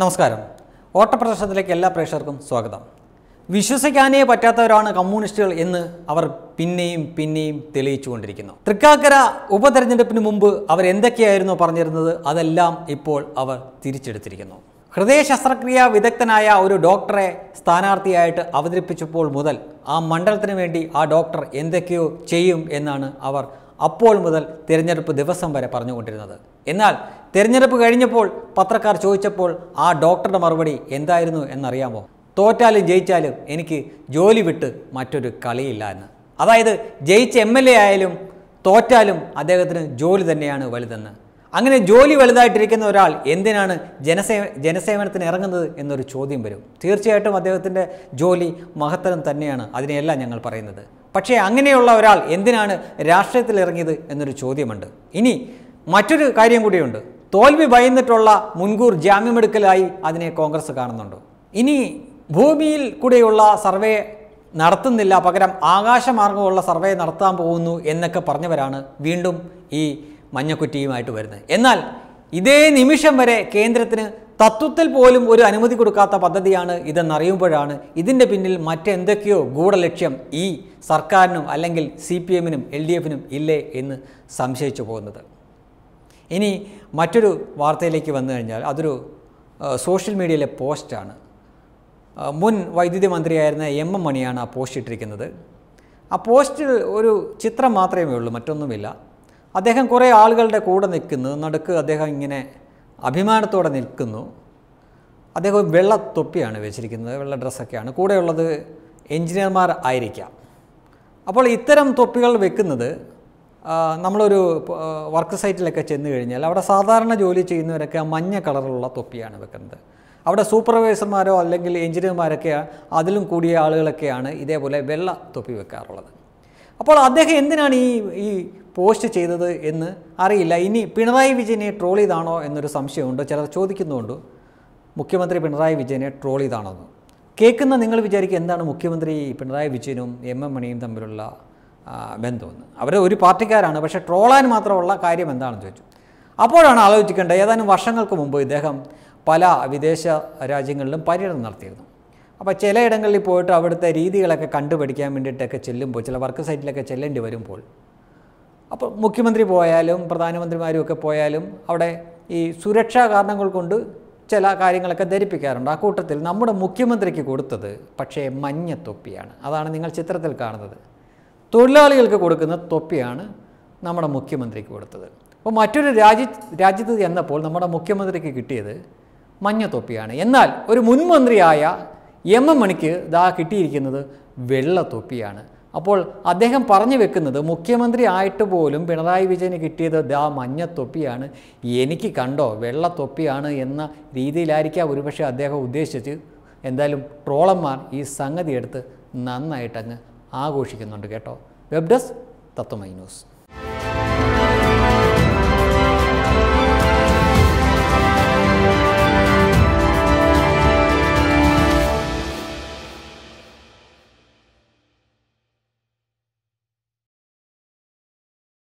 നമസ്കാരം ഓട്ടപ്രദർശനത്തിലേക്ക് എല്ലാ പ്രേക്ഷകർക്കും സ്വാഗതം വിശ്വസിക്കാനേ പറ്റാത്തവരാണ് കമ്മ്യൂണിസ്റ്റുകൾ എന്ന് അവർ പിന്നെയും പിന്നെയും തെളിയിച്ചുകൊണ്ടിരിക്കുന്നു തൃക്കാക്കര ഉപതെരഞ്ഞെടുപ്പിന് മുമ്പ് എന്തൊക്കെയായിരുന്നു പറഞ്ഞിരുന്നത് അതെല്ലാം ഇപ്പോൾ അവർ തിരിച്ചെടുത്തിരിക്കുന്നു ഹൃദയ ശസ്ത്രക്രിയ വിദഗ്ധനായ ഒരു ഡോക്ടറെ സ്ഥാനാർത്ഥിയായിട്ട് അവതരിപ്പിച്ചപ്പോൾ മുതൽ ആ മണ്ഡലത്തിന് വേണ്ടി ആ ഡോക്ടർ എന്തൊക്കെയോ ചെയ്യും എന്നാണ് അവർ അപ്പോൾ മുതൽ തിരഞ്ഞെടുപ്പ് ദിവസം വരെ പറഞ്ഞുകൊണ്ടിരുന്നത് എന്നാൽ തിരഞ്ഞെടുപ്പ് കഴിഞ്ഞപ്പോൾ പത്രക്കാർ ചോദിച്ചപ്പോൾ ആ ഡോക്ടറുടെ മറുപടി എന്തായിരുന്നു എന്നറിയാമോ തോറ്റാലും ജയിച്ചാലും എനിക്ക് ജോലി വിട്ട് മറ്റൊരു കളിയില്ല എന്ന് അതായത് ജയിച്ച എം എൽ എ ആയാലും തോറ്റാലും അദ്ദേഹത്തിന് ജോലി തന്നെയാണ് വലുതെന്ന് അങ്ങനെ ജോലി വലുതായിട്ടിരിക്കുന്ന ഒരാൾ എന്തിനാണ് ജനസേ ജനസേവനത്തിന് ഇറങ്ങുന്നത് എന്നൊരു ചോദ്യം വരും തീർച്ചയായിട്ടും അദ്ദേഹത്തിൻ്റെ ജോലി മഹത്തരം തന്നെയാണ് അതിനെയല്ല ഞങ്ങൾ പറയുന്നത് പക്ഷേ അങ്ങനെയുള്ള ഒരാൾ എന്തിനാണ് രാഷ്ട്രീയത്തിൽ ഇറങ്ങിയത് എന്നൊരു ചോദ്യമുണ്ട് ഇനി മറ്റൊരു കാര്യം കൂടിയുണ്ട് തോൽവി ഭയന്നിട്ടുള്ള മുൻകൂർ ജാമ്യമെടുക്കലായി അതിനെ കോൺഗ്രസ് കാണുന്നുണ്ട് ഇനി ഭൂമിയിൽ കൂടെയുള്ള സർവേ നടത്തുന്നില്ല പകരം ആകാശമാർഗമുള്ള സർവേ നടത്താൻ പോകുന്നു എന്നൊക്കെ പറഞ്ഞവരാണ് വീണ്ടും ഈ മഞ്ഞക്കുറ്റിയുമായിട്ട് വരുന്നത് എന്നാൽ ഇതേ നിമിഷം വരെ കേന്ദ്രത്തിന് തത്വത്തിൽ പോലും ഒരു അനുമതി കൊടുക്കാത്ത പദ്ധതിയാണ് ഇതെന്നറിയുമ്പോഴാണ് ഇതിൻ്റെ പിന്നിൽ മറ്റെന്തൊക്കെയോ ഗൂഢലക്ഷ്യം ഈ സർക്കാരിനും അല്ലെങ്കിൽ സി പി എമ്മിനും എൽ ഡി എഫിനും ഇല്ലേ എന്ന് സംശയിച്ചു പോകുന്നത് ഇനി മറ്റൊരു വാർത്തയിലേക്ക് വന്നു കഴിഞ്ഞാൽ അതൊരു സോഷ്യൽ മീഡിയയിലെ പോസ്റ്റാണ് മുൻ വൈദ്യുതി മന്ത്രിയായിരുന്ന എം എം മണിയാണ് ആ പോസ്റ്റ് ഇട്ടിരിക്കുന്നത് ആ പോസ്റ്റിൽ ഒരു ചിത്രം മാത്രമേ ഉള്ളൂ മറ്റൊന്നുമില്ല അദ്ദേഹം കുറേ ആളുകളുടെ കൂടെ നിൽക്കുന്നു നടുക്ക് അദ്ദേഹം ഇങ്ങനെ അഭിമാനത്തോടെ നിൽക്കുന്നു അദ്ദേഹം വെള്ള തൊപ്പിയാണ് വെച്ചിരിക്കുന്നത് വെള്ള ഡ്രസ്സൊക്കെയാണ് കൂടെയുള്ളത് എഞ്ചിനീയർമാർ ആയിരിക്കാം അപ്പോൾ ഇത്തരം തൊപ്പികൾ വെക്കുന്നത് നമ്മളൊരു വർക്ക് സൈറ്റിലൊക്കെ ചെന്ന് കഴിഞ്ഞാൽ അവിടെ സാധാരണ ജോലി ചെയ്യുന്നവരൊക്കെ മഞ്ഞ കളറിലുള്ള തൊപ്പിയാണ് വെക്കുന്നത് അവിടെ സൂപ്പർവൈസർമാരോ അല്ലെങ്കിൽ എഞ്ചിനീയർമാരൊക്കെ അതിലും കൂടിയ ആളുകളൊക്കെയാണ് ഇതേപോലെ വെള്ള തൊപ്പി വെക്കാറുള്ളത് അപ്പോൾ അദ്ദേഹം എന്തിനാണ് ഈ ഈ പോസ്റ്റ് ചെയ്തത് എന്ന് അറിയില്ല ഇനി പിണറായി വിജയനെ ട്രോൾ ചെയ്താണോ എന്നൊരു സംശയമുണ്ട് ചിലർ ചോദിക്കുന്നുണ്ട് മുഖ്യമന്ത്രി പിണറായി വിജയനെ ട്രോൾ ചെയ്താണോ എന്ന് കേൾക്കുന്ന നിങ്ങൾ വിചാരിക്കുക എന്താണ് മുഖ്യമന്ത്രി പിണറായി വിജയനും എം എം മണിയും തമ്മിലുള്ള ബന്ധമെന്ന് അവർ ഒരു പാർട്ടിക്കാരാണ് പക്ഷേ ട്രോളാൻ മാത്രമുള്ള കാര്യം എന്താണെന്ന് ചോദിച്ചു അപ്പോഴാണ് ആലോചിക്കേണ്ടത് ഏതാനും വർഷങ്ങൾക്ക് മുമ്പ് ഇദ്ദേഹം പല വിദേശ രാജ്യങ്ങളിലും പര്യടനം നടത്തിയിരുന്നു അപ്പോൾ ചിലയിടങ്ങളിൽ പോയിട്ട് അവിടുത്തെ രീതികളൊക്കെ കണ്ടുപഠിക്കാൻ വേണ്ടിയിട്ടൊക്കെ ചെല്ലുമ്പോൾ ചില വർക്ക് സൈറ്റിലൊക്കെ ചെല്ലേണ്ടി വരുമ്പോൾ അപ്പോൾ മുഖ്യമന്ത്രി പോയാലും പ്രധാനമന്ത്രിമാരും ഒക്കെ പോയാലും അവിടെ ഈ സുരക്ഷാ കാരണങ്ങൾ കൊണ്ട് ചില കാര്യങ്ങളൊക്കെ ധരിപ്പിക്കാറുണ്ട് ആ കൂട്ടത്തിൽ നമ്മുടെ മുഖ്യമന്ത്രിക്ക് കൊടുത്തത് പക്ഷേ മഞ്ഞ തൊപ്പിയാണ് അതാണ് നിങ്ങൾ ചിത്രത്തിൽ കാണുന്നത് തൊഴിലാളികൾക്ക് കൊടുക്കുന്ന തൊപ്പിയാണ് നമ്മുടെ മുഖ്യമന്ത്രിക്ക് കൊടുത്തത് അപ്പോൾ മറ്റൊരു രാജ്യ രാജ്യത്ത് എന്നപ്പോൾ നമ്മുടെ മുഖ്യമന്ത്രിക്ക് കിട്ടിയത് മഞ്ഞ തൊപ്പിയാണ് എന്നാൽ ഒരു മുൻമന്ത്രിയായ എം എം മണിക്ക് ദാ കിട്ടിയിരിക്കുന്നത് വെള്ള തൊപ്പിയാണ് അപ്പോൾ അദ്ദേഹം പറഞ്ഞു വെക്കുന്നത് മുഖ്യമന്ത്രി ആയിട്ട് പോലും പിണറായി വിജയന് കിട്ടിയത് ദാ മഞ്ഞ തൊപ്പിയാണ് എനിക്ക് കണ്ടോ വെള്ള തൊപ്പിയാണ് എന്ന രീതിയിലായിരിക്കാം ഒരുപക്ഷെ അദ്ദേഹം ഉദ്ദേശിച്ച് എന്തായാലും ട്രോളന്മാർ ഈ സംഗതി എടുത്ത് നന്നായിട്ടങ്ങ് ആഘോഷിക്കുന്നുണ്ട് കേട്ടോ വെബ് ഡെസ്ക് തത്വമൈ ന്യൂസ്